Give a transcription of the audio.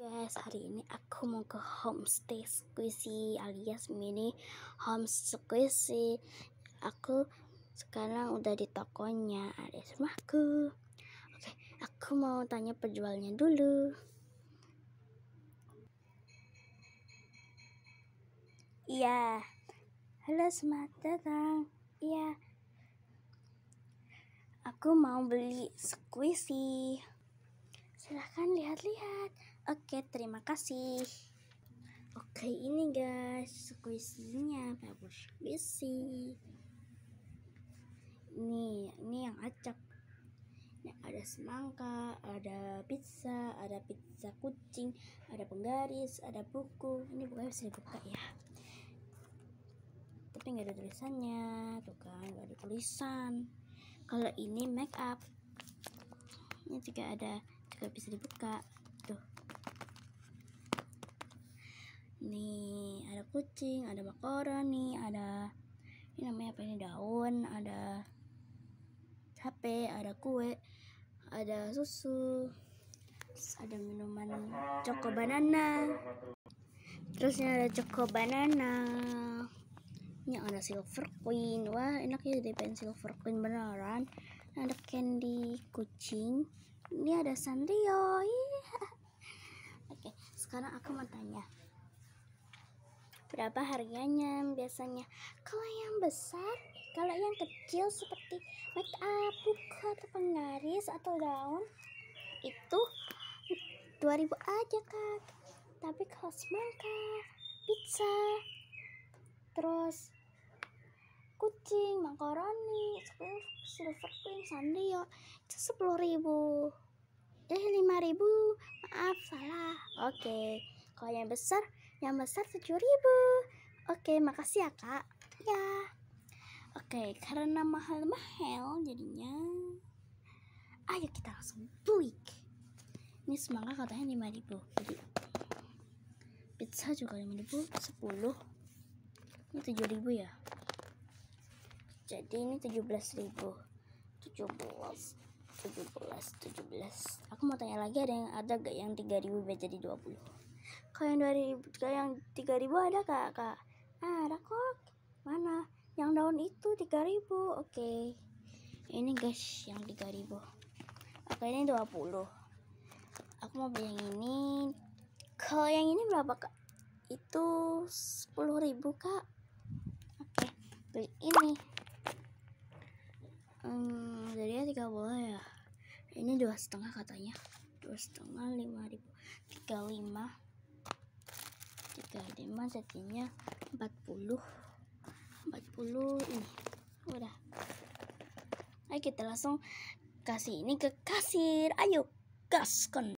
guys hari ini aku mau ke homestay squishy alias mini homestay squishy aku sekarang udah di tokonya ada aku oke aku mau tanya penjualnya dulu iya halo selamat datang iya aku mau beli squishy Silahkan lihat-lihat. Oke, terima kasih. Oke, ini guys squishy-nya bagus squishy. Ini, ini yang acak. Ini ada semangka, ada pizza, ada pizza kucing, ada penggaris, ada buku. Ini bukannya bisa dibuka ya tapi nggak ada tulisannya tuh kan nggak ada tulisan kalau ini make up ini juga ada juga bisa dibuka tuh nih ada kucing ada nih ada ini namanya apa ini daun ada HP ada kue ada susu ada minuman coko banana terusnya ada coko banana ini ada silver queen wah enaknya jadi pensil silver queen beneran ada candy kucing ini ada Sanrio iya. oke sekarang aku mau tanya berapa harganya biasanya kalau yang besar kalau yang kecil seperti make up buku atau penggaris atau daun itu 2000 aja kak tapi kalau semangka pizza terus kucing, makaroni, silver queen, sanrio itu sepuluh ribu. Eh lima ribu, maaf salah. Oke, okay. kalau yang besar, yang besar tujuh ribu. Oke, okay, makasih ya kak. Ya. Oke, okay, karena mahal-mahal jadinya, ayo kita langsung buik Ini semangka katanya lima ribu. Jadi pizza juga lima ribu, sepuluh. Ini tujuh ribu ya jadi ini 17.000 17 17 17 aku mau tanya lagi ada yang ada gak yang 3000 biar jadi 20 kalau yang 2000 yang 3000 ada kak kak ah, ada kok mana yang daun itu 3000 oke okay. ini guys yang 3000 oke ini 20 aku mau beli yang ini kalau yang ini berapa kak itu 10.000 kak oke okay. beli ini hmm, ya tiga bola ya ini dua setengah katanya dua setengah lima ribu tiga lima tiga lima jadinya empat puluh empat puluh ini udah ayo kita langsung kasih ini ke kasir ayo gaskan